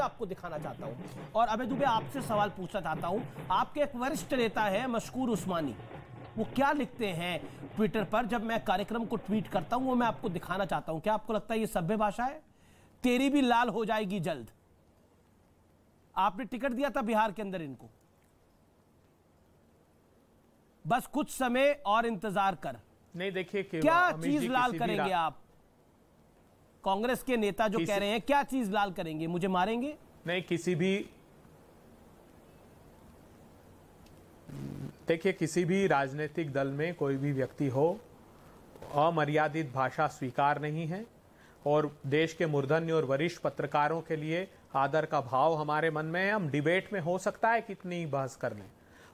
दृश्य आपको दिखाना चाहता हूँ और अबे दुबे आपसे सवाल पूछना चाहता हूँ आपके एक वरिष्ठ नेता है मशकूर उस्मानी वो क्या लिखते हैं ट्विटर पर जब मैं कार्यक्रम को ट्वीट करता हूँ वो मैं आपको दिखाना चाहता हूँ क्या आपको लगता है ये सभ्य भाषा है तेरी भी लाल हो जाएगी जल्द आपने टिकट दिया था बिहार के अंदर इनको बस कुछ समय और इंतजार कर नहीं देखिए क्या चीज लाल करेंगे आप कांग्रेस के नेता जो कह रहे हैं क्या चीज लाल करेंगे मुझे मारेंगे नहीं किसी भी देखिए किसी भी राजनीतिक दल में कोई भी व्यक्ति हो अमर्यादित भाषा स्वीकार नहीं है और देश के मूर्धन्य और वरिष्ठ पत्रकारों के लिए आदर का भाव हमारे मन में है हम डिबेट में हो सकता है कितनी बहस कर लें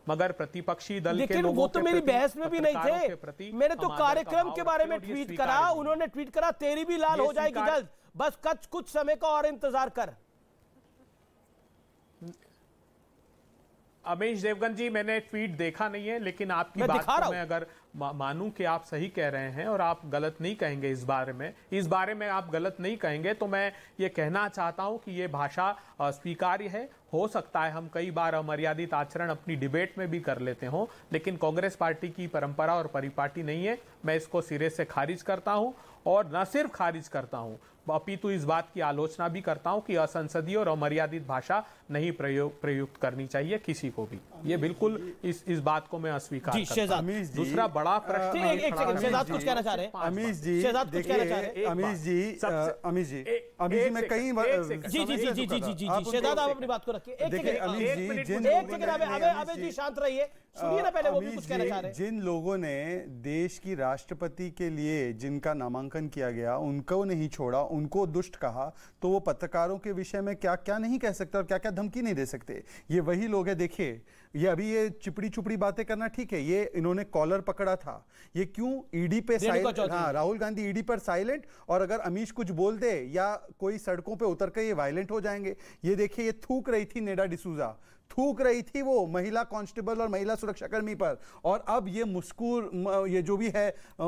मगर प्रतिपक्षी दल लेकिन के वो तो मेरी बहस में भी नहीं थे मैंने तो कार्यक्रम के बारे में ट्वीट करा उन्होंने ट्वीट करा तेरी भी लाल हो जाएगी जल्द बस कच कुछ समय का और इंतजार कर अमेश देवगन जी मैंने ट्वीट देखा नहीं है लेकिन आपकी बात मैं अगर मानूं कि आप सही कह रहे हैं और आप गलत नहीं कहेंगे इस बारे में इस बारे में आप गलत नहीं कहेंगे तो मैं ये कहना चाहता हूं कि ये भाषा स्वीकार्य है हो सकता है हम कई बार अमर्यादित आचरण अपनी डिबेट में भी कर लेते हों लेकिन कांग्रेस पार्टी की परंपरा और परिपाटी नहीं है मैं इसको सिरे से खारिज करता हूं और न सिर्फ खारिज करता हूँ अपितु इस बात की आलोचना भी करता हूँ कि असंसदीय और अमर्यादित भाषा नहीं प्रयोग प्रयुक्त करनी चाहिए किसी को भी ये बिल्कुल इस इस बात को मैं अस्वीकार करता दूसरा बड़ा प्रश्न कुछ कहना चाह रहे हैं अमीश जी अमीश जी अमीश जी अमीश जी मैं कई जी जी जी जी जी जी जी शहजाद आप अपनी बात को रखिए एक सेकंड एक सेकंड जी शांत रहिए सुनिए ना पहले वो भी कुछ कहना चाह रहे हैं जिन लोगों ने देश की राष्ट्रपति के लिए जिनका नामांकन लेखांकन किया गया उनको नहीं छोड़ा उनको दुष्ट कहा तो वो पत्रकारों के विषय में क्या क्या नहीं कह सकते और क्या क्या धमकी नहीं दे सकते ये वही लोग हैं देखिए ये अभी ये चिपड़ी चुपड़ी बातें करना ठीक है ये इन्होंने कॉलर पकड़ा था ये क्यों ईडी e पे साइलेंट हाँ राहुल गांधी ईडी e पर साइलेंट और अगर अमीश कुछ बोल दे या कोई सड़कों पे उतर कर ये वायलेंट हो जाएंगे ये देखिए ये थूक रही थी नेडा डिसूजा थूक रही थी वो महिला कांस्टेबल और महिला सुरक्षाकर्मी पर और अब ये मुस्कूर ये जो भी है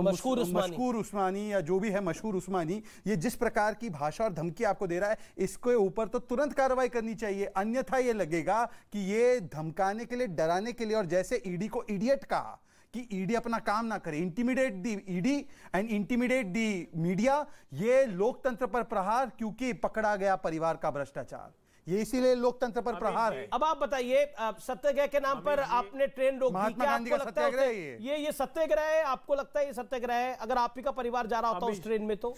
मशहूर मशहूर उस्मानी या जो भी है मशहूर उस्मानी ये जिस प्रकार की भाषा और धमकी आपको दे रहा है इसके ऊपर तो तुरंत कार्रवाई करनी चाहिए अन्यथा ये लगेगा कि ये धमकाने के लिए डराने के लिए और जैसे ईडी e को इडियट कहा कि ईडी e अपना काम ना करे intimidate the ED and intimidate the media ये लोकतंत्र पर प्रहार क्योंकि पकड़ा गया परिवार का भ्रष्टाचार ये इसीलिए लोकतंत्र पर प्रहार है अब आप बताइए सत्याग्रह के नाम पर आपने ट्रेन रोक महात्मा गांधी का सत्याग्रह ये ये सत्याग्रह है आपको लगता है ये सत्याग्रह है अगर आप ही का परिवार जा रहा होता उस ट्रेन में तो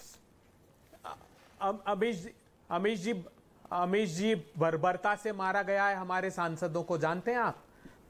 अमीश अमीश जी अमीश जी बर्बरता से मारा गया है हमारे सांसदों को जानते हैं आप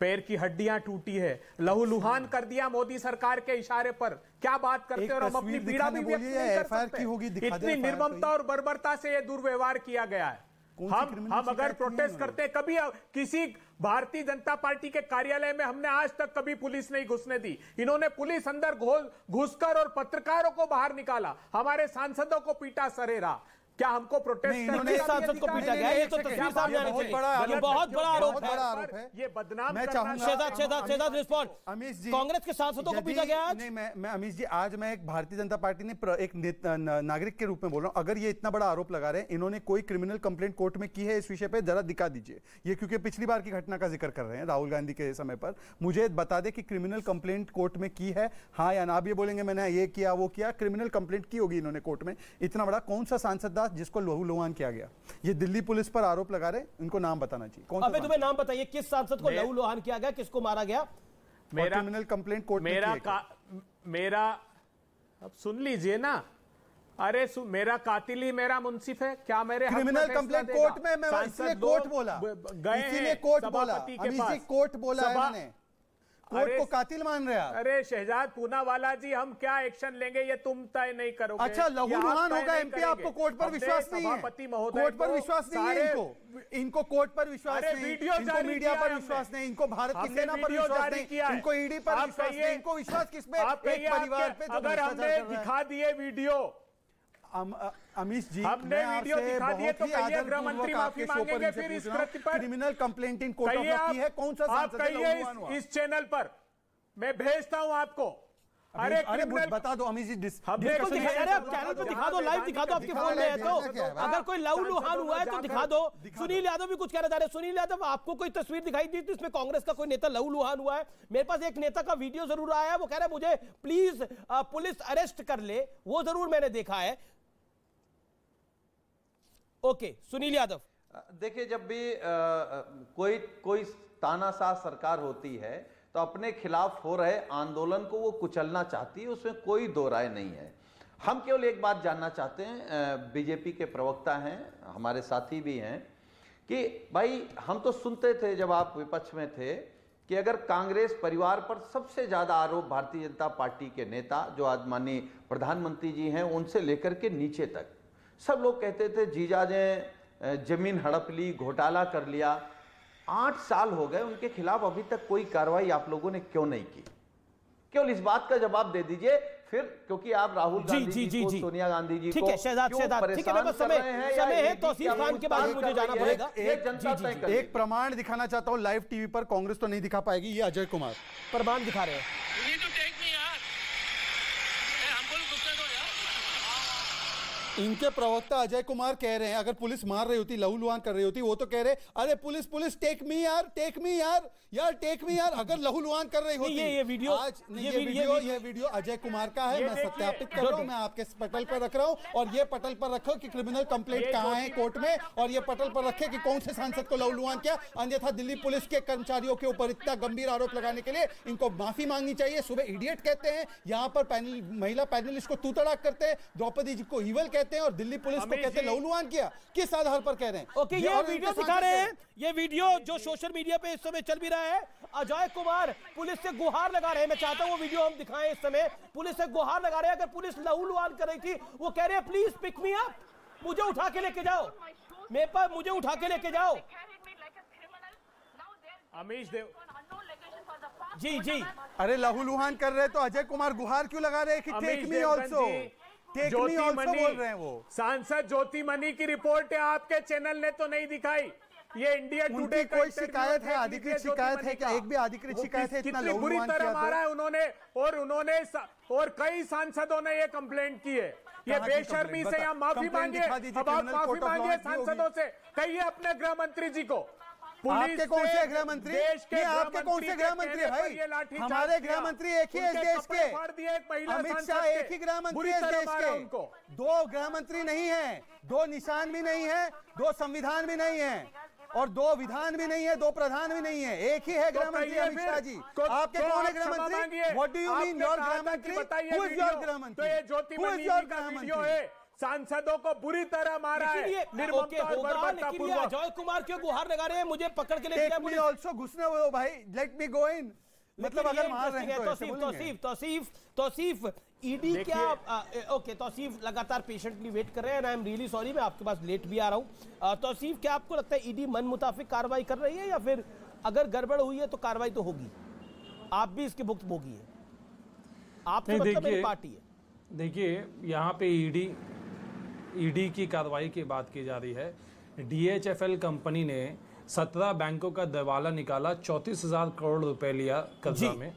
पैर की हड्डियां टूटी है लहूलुहान कर दिया मोदी सरकार के इशारे पर क्या बात करते हैं और हम अपनी पीड़ा भी व्यक्त नहीं कर सकते होगी इतनी निर्ममता और बर्बरता से यह दुर्व्यवहार किया गया है हम हम अगर प्रोटेस्ट करते कभी किसी भारतीय जनता पार्टी के कार्यालय में हमने आज तक कभी पुलिस नहीं घुसने दी इन्होंने पुलिस अंदर घुसकर और पत्रकारों को बाहर निकाला हमारे सांसदों को पीटा सरेरा क्या हमको प्रोटेस्ट सांसद को पीटा गया ये तो तस्वीर सामने ये बहुत बड़ा आरोप है ये बदनाम जी कांग्रेस के सांसदों को पीटा गया नहीं मैं मैं जी आज मैं एक भारतीय जनता पार्टी ने एक नागरिक के रूप में बोल रहा हूं अगर ये इतना बड़ा आरोप लगा रहे हैं इन्होंने कोई क्रिमिनल कंप्लेंट कोर्ट में की है इस विषय पे जरा दिखा दीजिए ये क्योंकि पिछली बार की घटना का जिक्र कर रहे हैं राहुल गांधी के समय पर मुझे बता दे कि क्रिमिनल कंप्लेंट कोर्ट में की है हाँ या ना आप ये बोलेंगे मैंने ये किया वो किया क्रिमिनल कंप्लेंट की होगी इन्होंने कोर्ट में इतना बड़ा कौन सा सांसद साथ जिसको लहू लुहान किया गया ये दिल्ली पुलिस पर आरोप लगा रहे इनको नाम बताना चाहिए कौन अबे तुम्हें नाम बताइए किस सांसद को लहू लुहान किया गया किसको मारा गया मेरा क्रिमिनल कंप्लेंट कोर्ट मेरा मेरा अब सुन लीजिए ना अरे मेरा कातिल ही मेरा मुंसिफ है क्या मेरे क्रिमिनल कंप्लेंट कोर्ट में मैं इसलिए कोर्ट बोला गए कोर्ट बोला कोर्ट बोला मैंने कोर्ट को कातिल मान रहे हैं अरे शहजाद पूनावाला जी हम क्या एक्शन लेंगे ये तुम तय नहीं करोगे अच्छा लघु रुहान होगा एमपी आपको कोर्ट पर विश्वास नहीं है पति महोदय कोर्ट पर विश्वास नहीं है इनको इनको कोर्ट पर विश्वास नहीं इनको मीडिया पर विश्वास नहीं इनको भारत की सेना पर विश्वास नहीं इनको ईडी पर विश्वास नहीं इनको विश्वास किस पे एक परिवार पे तो अगर हमने दिखा दिए वीडियो जी हमने वीडियो दिखा दिए तो कहिए गृह मंत्री माफी मांगेंगे फिर इस कृत्य पर criminal complaint in court of है कौन सा आप कहिए इस चैनल पर मैं भेजता हूं आपको अरे अरे बता दो जी चैनल पे दिखा दो लाइव दिखा दो आपके फोन में है तो अगर कोई लव लुहान हुआ है तो दिखा दो सुनील यादव भी कुछ कहना चाह रहे सुनील यादव आपको कोई तस्वीर दिखाई दी थी इसमें कांग्रेस का कोई नेता लव लुहान हुआ है मेरे पास एक नेता का वीडियो जरूर आया है वो कह रहे मुझे प्लीज पुलिस अरेस्ट कर ले वो जरूर मैंने देखा है ओके सुनील यादव देखिए जब भी आ, कोई कोई तानाशाह सरकार होती है तो अपने खिलाफ हो रहे आंदोलन को वो कुचलना चाहती है उसमें कोई दो राय नहीं है हम केवल एक बात जानना चाहते हैं बीजेपी के प्रवक्ता हैं हमारे साथी भी हैं कि भाई हम तो सुनते थे जब आप विपक्ष में थे कि अगर कांग्रेस परिवार पर सबसे ज़्यादा आरोप भारतीय जनता पार्टी के नेता जो आज माननीय प्रधानमंत्री जी हैं उनसे लेकर के नीचे तक सब लोग कहते थे जीजा ने जमीन हड़प ली घोटाला कर लिया आठ साल हो गए उनके खिलाफ अभी तक कोई कार्रवाई आप लोगों ने क्यों नहीं की केवल इस बात का जवाब दे दीजिए फिर क्योंकि आप राहुल जी जी जी जी सोनिया गांधी जी ठीक है शहजाद शहजाद ठीक है बस समय समय है तौसीफ खान के बाद मुझे जाना पड़ेगा एक एक प्रमाण दिखाना चाहता हूँ लाइव टीवी पर कांग्रेस तो नहीं दिखा पाएगी ये अजय कुमार प्रमाण दिखा रहे हैं इनके प्रवक्ता अजय कुमार कह रहे हैं अगर पुलिस मार रही होती लहू लुहान कर रही होती वो तो कह रहे अरे पुलिस पुलिस टेक मी यार टेक मी यार यार टेक मी यार अगर लहू लुहान कर रही होती ये ये वीडियो आज ये, ये वीडियो ये वीडियो अजय कुमार का है मैं सत्यापित कर रहा हूँ मैं आपके पटल पर रख रहा हूँ और ये पटल पर रखो की क्रिमिनल कंप्लेट कहाँ है कोर्ट में और ये पटल पर रखे की कौन से सांसद को लहू लुहान किया अन्यथा दिल्ली पुलिस के कर्मचारियों के ऊपर इतना गंभीर आरोप लगाने के लिए इनको माफी मांगनी चाहिए सुबह इडियट कहते हैं यहाँ पर महिला पैनलिस्ट को तू करते हैं द्रौपदी जी को ईवल कहते कहते हैं और दिल्ली पुलिस को कहते हैं लहूलुहान किया किस आधार पर कह रहे हैं ओके ये वीडियो दिखा रहे हैं ये वीडियो जो सोशल मीडिया पे इस समय चल भी रहा है अजय कुमार पुलिस से गुहार लगा रहे हैं मैं चाहता हूँ वो वीडियो हम दिखाएं इस समय पुलिस से गुहार लगा रहे हैं अगर पुलिस लहूलुहान कर रही थी वो कह रहे हैं प्लीज पिक मी अप मुझे उठा के लेके जाओ मेरे पर मुझे उठा के लेके जाओ अमीश देव जी जी अरे लहूलुहान कर रहे तो अजय कुमार गुहार क्यों लगा रहे हैं कि take me also Jyoti Mani सांसद ज्योति मनी की रिपोर्ट है आपके चैनल ने तो नहीं दिखाई ये इंडिया टुडे कोई शिकायत है अधिकृत शिकायत है क्या एक भी अधिकृत शिकायत है इतना बुरी तरह मारा है उन्होंने और उन्होंने और कई सांसदों ने ये कंप्लेंट की है ये बेशर्मी से यहाँ माफी मांगे अब आप माफी मांगे सांसदों से कहिए अपने गृह मंत्री जी को आपके कौन से गृह मंत्री आपके कौन से गृह मंत्री भाई हमारे गृह मंत्री एक ही देश के अमित शाह एक ही गृह मंत्री देश के दो गृह मंत्री नहीं है दो निशान भी नहीं है दो संविधान भी नहीं है और दो विधान भी नहीं है दो प्रधान भी नहीं है एक ही है तो गृह मंत्री अमित शाह जी तो आपके तो कौन है गृह मंत्री what do you mean your गृह मंत्री बताइए योर गृह मंत्री ज्योति योर गृह मंत्री सांसदों को बुरी तरह मारा है अजय कुमार क्यों गुहार लगा रहे हैं मुझे पकड़ के ले ऑल्सो घुसने हो भाई लेट मी गो इन मतलब अगर मार रहे हैं तो तौसीफ तौसीफ तौसीफ ईडी क्या आ, ओके तौसीफ लगातार पेशेंटली वेट कर रहे हैं आई एम रियली सॉरी मैं आपके पास लेट भी आ रहा हूँ तौसीफ क्या आपको लगता है ईडी मन मुताबिक कार्रवाई कर रही है या फिर अगर गड़बड़ हुई है तो कार्रवाई तो होगी आप भी इसके भुक्त भोगी है आप तो मतलब पार्टी है देखिए यहाँ पे ईडी ईडी e की कार्रवाई की बात की जा रही है डीएचएफएल कंपनी ने सत्रह बैंकों का दवाला निकाला चौंतीस हजार करोड़ रुपए लिया कब्जा में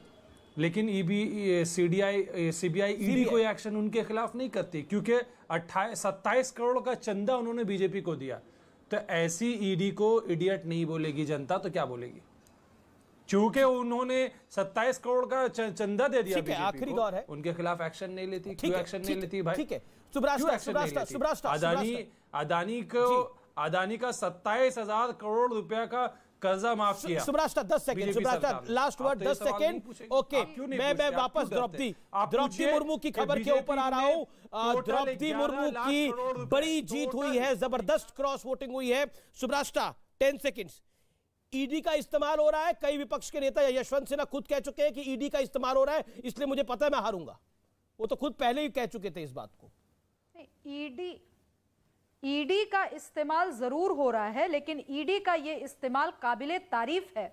लेकिन ईबी सीडीआई सीबीआई ईडी कोई एक्शन उनके खिलाफ नहीं करती क्योंकि अट्ठाईस सत्ताईस करोड़ का चंदा उन्होंने बीजेपी को दिया तो ऐसी ईडी e को इडियट नहीं बोलेगी जनता तो क्या बोलेगी चूंकि उन्होंने 27 करोड़ का चंदा दे दिया आखिरी दौर है उनके खिलाफ एक्शन नहीं लेती क्यों एक्शन नहीं लेती भाई ठीक है अदानी को अदानी का सत्ताईस हजार करोड़ रुपया का कर्जा माफ किया सुब्राष्टा दस सेकंड सुब्राष्टा लास्ट वर्ड दस सेकंड ओके मैं मैं वापस द्रौपदी द्रौपदी मुर्मू की खबर के ऊपर आ रहा हूँ द्रौपदी मुर्मू की बड़ी जीत हुई है जबरदस्त क्रॉस वोटिंग हुई है सुब्राष्टा टेन सेकेंड्स ईडी का इस्तेमाल हो रहा है कई विपक्ष के नेता यशवंत सिन्हा खुद कह चुके हैं कि ईडी e का इस्तेमाल हो रहा है इसलिए मुझे पता है मैं हारूंगा वो तो खुद पहले ही कह चुके थे इस बात को ईडी ईडी का इस्तेमाल जरूर हो रहा है लेकिन ईडी का यह इस्तेमाल काबिल तारीफ है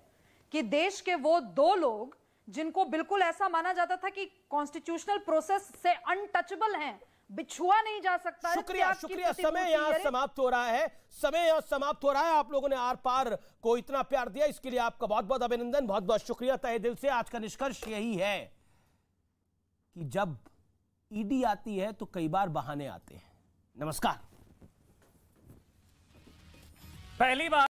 कि देश के वो दो लोग जिनको बिल्कुल ऐसा माना जाता था कि कॉन्स्टिट्यूशनल प्रोसेस से अनटचेबल हैं बिछुआ नहीं जा सकता शुक्रिया शुक्रिया समय यहां समाप्त हो रहा है समय यहां समाप्त हो रहा है आप लोगों ने आर पार को इतना प्यार दिया इसके लिए आपका बहुत बहुत अभिनंदन बहुत बहुत शुक्रिया तय दिल से आज का निष्कर्ष यही है कि जब ईडी आती है तो कई बार बहाने आते हैं नमस्कार पहली बार